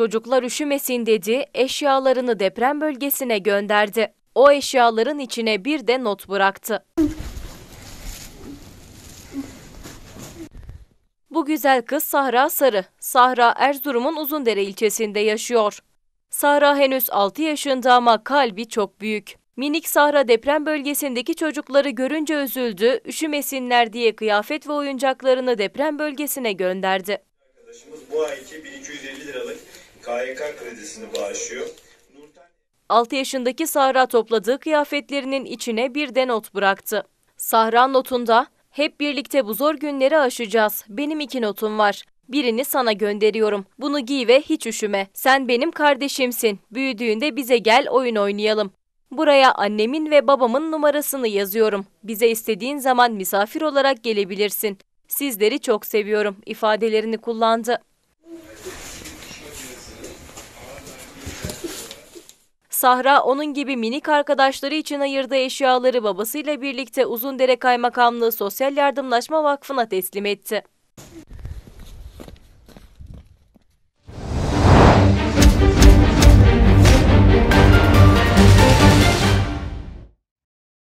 Çocuklar üşümesin dedi, eşyalarını deprem bölgesine gönderdi. O eşyaların içine bir de not bıraktı. Bu güzel kız Sahra Sarı. Sahra Erzurum'un Uzundere ilçesinde yaşıyor. Sahra henüz 6 yaşında ama kalbi çok büyük. Minik Sahra deprem bölgesindeki çocukları görünce üzüldü, üşümesinler diye kıyafet ve oyuncaklarını deprem bölgesine gönderdi. Arkadaşımız bu ayki 1250 liralık KYK kredisini bağışlıyor. 6 yaşındaki Sahra topladığı kıyafetlerinin içine bir de not bıraktı. Sahra notunda hep birlikte bu zor günleri aşacağız. Benim iki notum var. Birini sana gönderiyorum. Bunu giy ve hiç üşüme. Sen benim kardeşimsin. Büyüdüğünde bize gel oyun oynayalım. Buraya annemin ve babamın numarasını yazıyorum. Bize istediğin zaman misafir olarak gelebilirsin. Sizleri çok seviyorum ifadelerini kullandı. Sahra onun gibi minik arkadaşları için ayırdığı eşyaları babasıyla birlikte Uzundere Kaymakamlığı Sosyal Yardımlaşma Vakfı'na teslim etti.